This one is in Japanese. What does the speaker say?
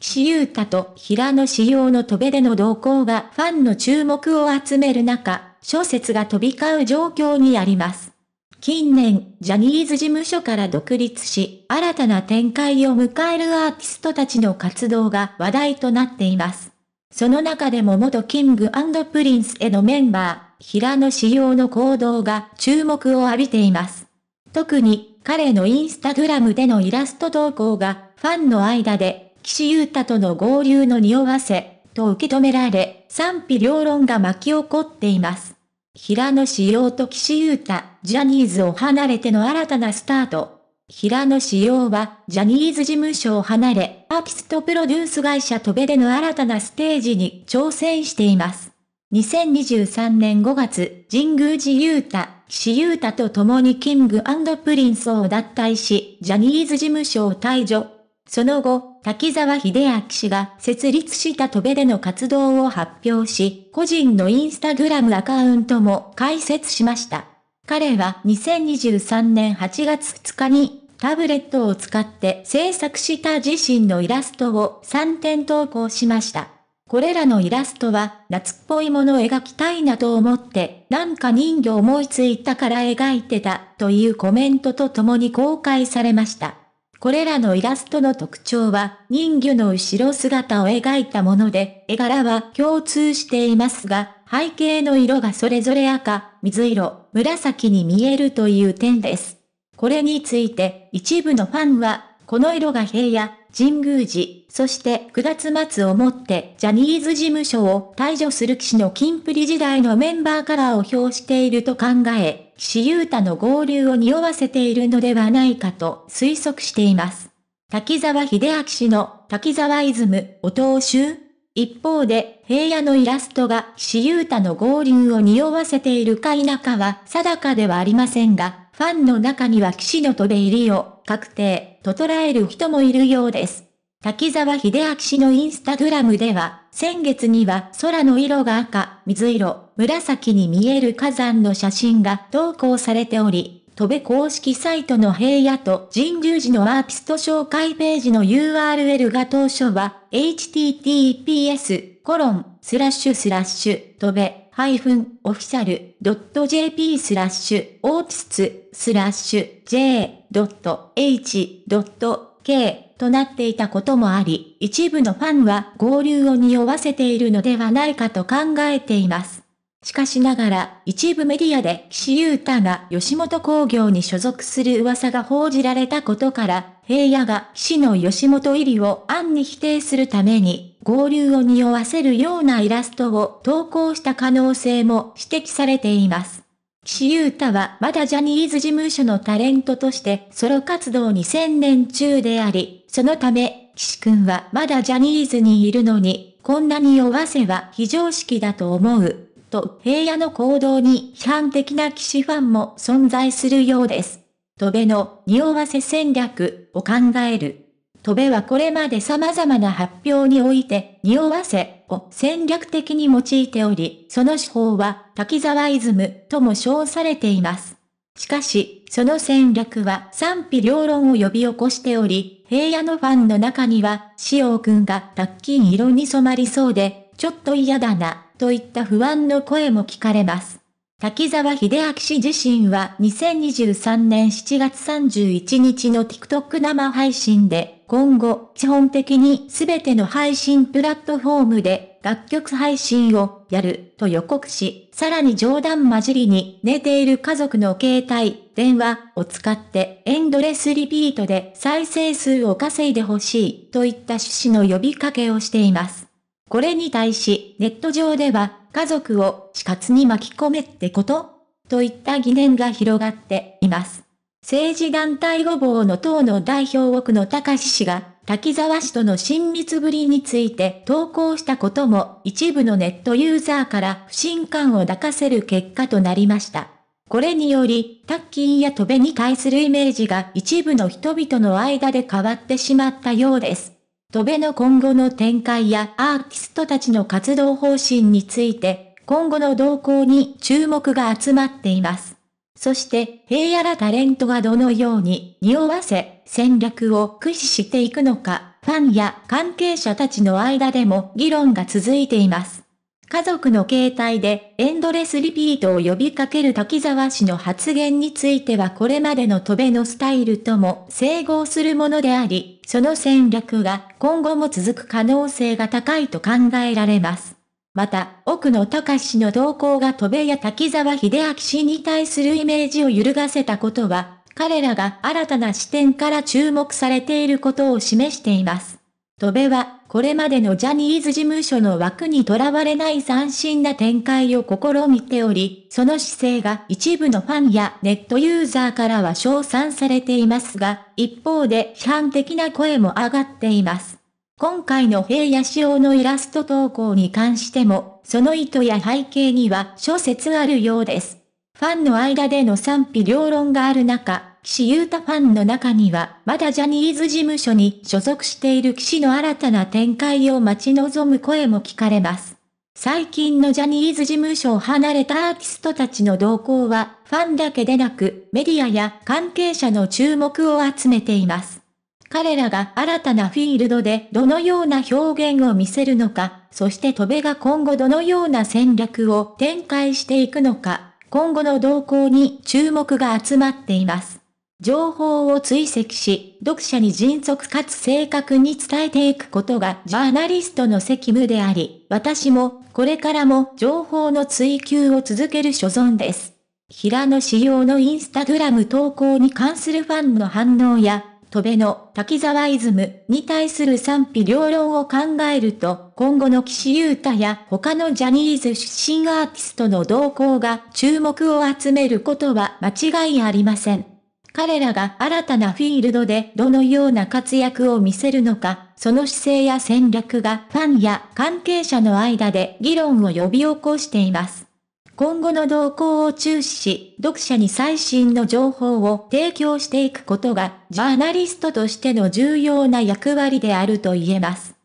岸優太と平野志陽の飛べでの動向がファンの注目を集める中、諸説が飛び交う状況にあります。近年、ジャニーズ事務所から独立し、新たな展開を迎えるアーティストたちの活動が話題となっています。その中でも元キングプリンスへのメンバー、平野志陽の行動が注目を浴びています。特に、彼のインスタグラムでのイラスト投稿が、ファンの間で岸優太との合流の匂わせ、と受け止められ、賛否両論が巻き起こっています。平野志陽と岸優太、ジャニーズを離れての新たなスタート。平野志陽は、ジャニーズ事務所を離れ、アーティストプロデュース会社トベでの新たなステージに挑戦しています。2023年5月、神宮寺優太、岸優太と共にキングプリンスを脱退し、ジャニーズ事務所を退場。その後、滝沢秀明氏が設立した戸部での活動を発表し、個人のインスタグラムアカウントも開設しました。彼は2023年8月2日にタブレットを使って制作した自身のイラストを3点投稿しました。これらのイラストは夏っぽいものを描きたいなと思って、なんか人魚思いついたから描いてたというコメントと共に公開されました。これらのイラストの特徴は人魚の後ろ姿を描いたもので、絵柄は共通していますが、背景の色がそれぞれ赤、水色、紫に見えるという点です。これについて、一部のファンは、この色が平野、神宮寺、そして9月末をもってジャニーズ事務所を退場する騎士の金プリ時代のメンバーカラーを表していると考え、岸優太の合流を匂わせているのではないかと推測しています。滝沢秀明氏の滝沢イズム、お当主一方で、平野のイラストが岸優太の合流を匂わせているか否かは定かではありませんが、ファンの中には岸の飛べ入りを確定と捉える人もいるようです。滝沢秀明氏のインスタグラムでは、先月には空の色が赤、水色、紫に見える火山の写真が投稿されており、戸部公式サイトの平野と神宮寺のアーピスト紹介ページの URL が当初は https コロンスラッシュスラッシュ戸部ハイフンオフィシャルドット JP スラッシュオーティススラッシュ J ドット H ドット K となっていたこともあり、一部のファンは合流を匂わせているのではないかと考えています。しかしながら、一部メディアで岸優太が吉本工業に所属する噂が報じられたことから、平野が岸の吉本入りを暗に否定するために、合流を匂わせるようなイラストを投稿した可能性も指摘されています。岸優太はまだジャニーズ事務所のタレントとしてソロ活動に専念中であり、そのため、岸くんはまだジャニーズにいるのに、こんなにわせは非常識だと思う。と、平野の行動に批判的な騎士ファンも存在するようです。戸辺の匂わせ戦略を考える。戸辺はこれまで様々な発表において、匂わせ、を戦略的に用いており、その手法は滝沢イズムとも称されています。しかし、その戦略は賛否両論を呼び起こしており、平野のファンの中には、潮君がタッキン色に染まりそうで、ちょっと嫌だな、といった不安の声も聞かれます。滝沢秀明氏自身は2023年7月31日の TikTok 生配信で、今後、基本的に全ての配信プラットフォームで楽曲配信をやると予告し、さらに冗談交じりに寝ている家族の携帯、電話を使ってエンドレスリピートで再生数を稼いでほしいといった趣旨の呼びかけをしています。これに対し、ネット上では、家族を死活に巻き込めってことといった疑念が広がっています。政治団体ごぼうの党の代表奥野隆氏が、滝沢氏との親密ぶりについて投稿したことも一部のネットユーザーから不信感を抱かせる結果となりました。これにより、タッキンや戸べに対するイメージが一部の人々の間で変わってしまったようです。戸辺の今後の展開やアーティストたちの活動方針について、今後の動向に注目が集まっています。そして、平野らタレントがどのように匂わせ、戦略を駆使していくのか、ファンや関係者たちの間でも議論が続いています。家族の携帯でエンドレスリピートを呼びかける滝沢氏の発言についてはこれまでの戸辺のスタイルとも整合するものであり、その戦略が今後も続く可能性が高いと考えられます。また、奥野隆氏の動向が戸辺や滝沢秀明氏に対するイメージを揺るがせたことは、彼らが新たな視点から注目されていることを示しています。戸辺はこれまでのジャニーズ事務所の枠にとらわれない斬新な展開を試みており、その姿勢が一部のファンやネットユーザーからは称賛されていますが、一方で批判的な声も上がっています。今回の平野仕様のイラスト投稿に関しても、その意図や背景には諸説あるようです。ファンの間での賛否両論がある中、岸優太ファンの中には、まだジャニーズ事務所に所属している岸の新たな展開を待ち望む声も聞かれます。最近のジャニーズ事務所を離れたアーティストたちの動向は、ファンだけでなく、メディアや関係者の注目を集めています。彼らが新たなフィールドでどのような表現を見せるのか、そして戸辺が今後どのような戦略を展開していくのか、今後の動向に注目が集まっています。情報を追跡し、読者に迅速かつ正確に伝えていくことがジャーナリストの責務であり、私もこれからも情報の追求を続ける所存です。平野仕様のインスタグラム投稿に関するファンの反応や、戸辺の滝沢イズムに対する賛否両論を考えると、今後の岸優太や他のジャニーズ出身アーティストの動向が注目を集めることは間違いありません。彼らが新たなフィールドでどのような活躍を見せるのか、その姿勢や戦略がファンや関係者の間で議論を呼び起こしています。今後の動向を注視し、読者に最新の情報を提供していくことが、ジャーナリストとしての重要な役割であると言えます。